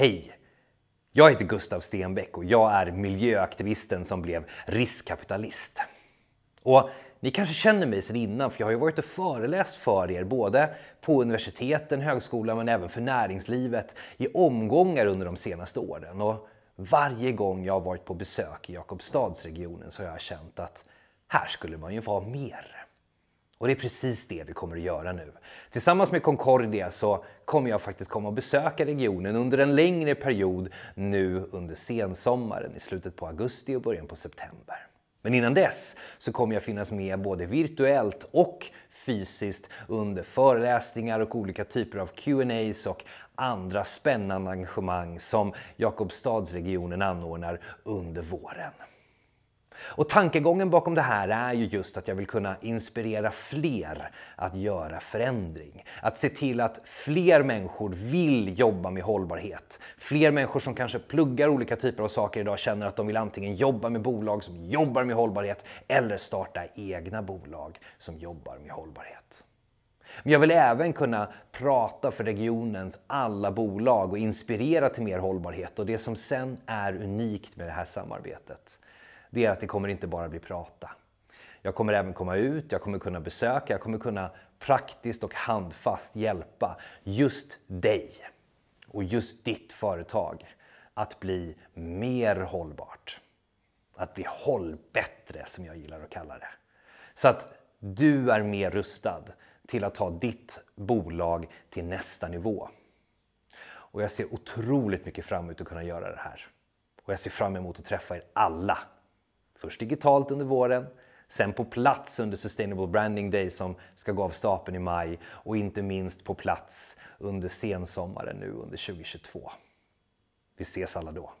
Hej! Jag heter Gustav Stenbeck och jag är miljöaktivisten som blev riskkapitalist. Och ni kanske känner mig sedan innan för jag har ju varit och föreläst för er både på universiteten, högskolan men även för näringslivet i omgångar under de senaste åren. Och varje gång jag har varit på besök i Jakobstadsregionen så har jag känt att här skulle man ju vara mer. Och det är precis det vi kommer att göra nu. Tillsammans med Concordia så kommer jag faktiskt komma och besöka regionen under en längre period nu under sensommaren, i slutet på augusti och början på september. Men innan dess så kommer jag finnas med både virtuellt och fysiskt under föreläsningar och olika typer av Q&As och andra spännande engagemang som Jakobstadsregionen anordnar under våren. Och tankegången bakom det här är ju just att jag vill kunna inspirera fler att göra förändring. Att se till att fler människor vill jobba med hållbarhet. Fler människor som kanske pluggar olika typer av saker idag känner att de vill antingen jobba med bolag som jobbar med hållbarhet eller starta egna bolag som jobbar med hållbarhet. Men jag vill även kunna prata för regionens alla bolag och inspirera till mer hållbarhet och det som sen är unikt med det här samarbetet det är att det kommer inte bara bli prata. Jag kommer även komma ut, jag kommer kunna besöka, jag kommer kunna praktiskt och handfast hjälpa just dig och just ditt företag att bli mer hållbart. Att bli hållbättre som jag gillar att kalla det. Så att du är mer rustad till att ta ditt bolag till nästa nivå. Och jag ser otroligt mycket fram emot att kunna göra det här. Och jag ser fram emot att träffa er alla Först digitalt under våren, sen på plats under Sustainable Branding Day som ska gå av stapeln i maj och inte minst på plats under sensommaren nu under 2022. Vi ses alla då!